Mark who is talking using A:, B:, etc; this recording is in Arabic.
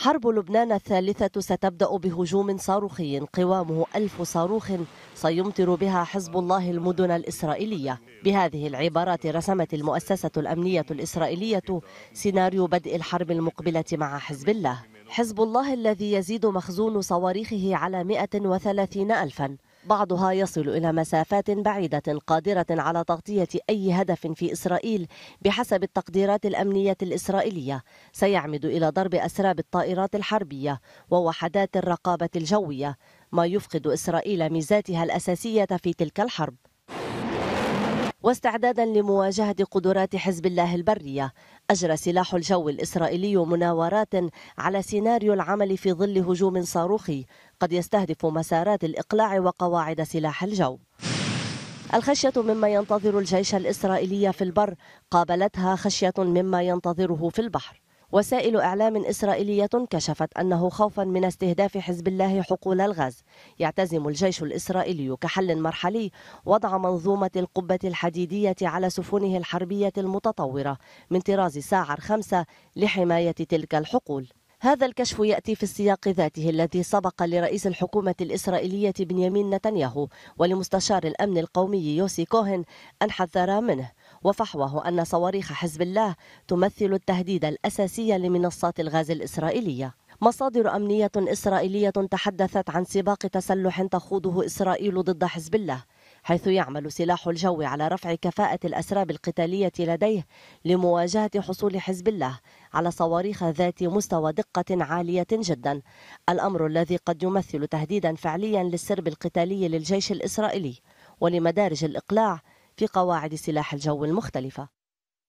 A: حرب لبنان الثالثة ستبدأ بهجوم صاروخي قوامه ألف صاروخ سيمطر بها حزب الله المدن الإسرائيلية بهذه العبارات رسمت المؤسسة الأمنية الإسرائيلية سيناريو بدء الحرب المقبلة مع حزب الله حزب الله الذي يزيد مخزون صواريخه على 130 ألفاً بعضها يصل إلى مسافات بعيدة قادرة على تغطية أي هدف في إسرائيل بحسب التقديرات الأمنية الإسرائيلية سيعمد إلى ضرب أسراب الطائرات الحربية ووحدات الرقابة الجوية ما يفقد إسرائيل ميزاتها الأساسية في تلك الحرب واستعدادا لمواجهة قدرات حزب الله البرية أجرى سلاح الجو الإسرائيلي مناورات على سيناريو العمل في ظل هجوم صاروخي قد يستهدف مسارات الإقلاع وقواعد سلاح الجو الخشية مما ينتظر الجيش الإسرائيلي في البر قابلتها خشية مما ينتظره في البحر وسائل إعلام إسرائيلية كشفت أنه خوفا من استهداف حزب الله حقول الغاز يعتزم الجيش الإسرائيلي كحل مرحلي وضع منظومة القبة الحديدية على سفنه الحربية المتطورة من طراز ساعر خمسة لحماية تلك الحقول هذا الكشف يأتي في السياق ذاته الذي سبق لرئيس الحكومة الإسرائيلية بنيامين نتنياهو ولمستشار الأمن القومي يوسي كوهن أن حذرا منه وفحوه أن صواريخ حزب الله تمثل التهديد الأساسي لمنصات الغاز الإسرائيلية مصادر أمنية إسرائيلية تحدثت عن سباق تسلح تخوضه إسرائيل ضد حزب الله حيث يعمل سلاح الجو على رفع كفاءة الأسراب القتالية لديه لمواجهة حصول حزب الله على صواريخ ذات مستوى دقة عالية جدا الأمر الذي قد يمثل تهديدا فعليا للسرب القتالي للجيش الإسرائيلي ولمدارج الإقلاع في قواعد سلاح الجو المختلفة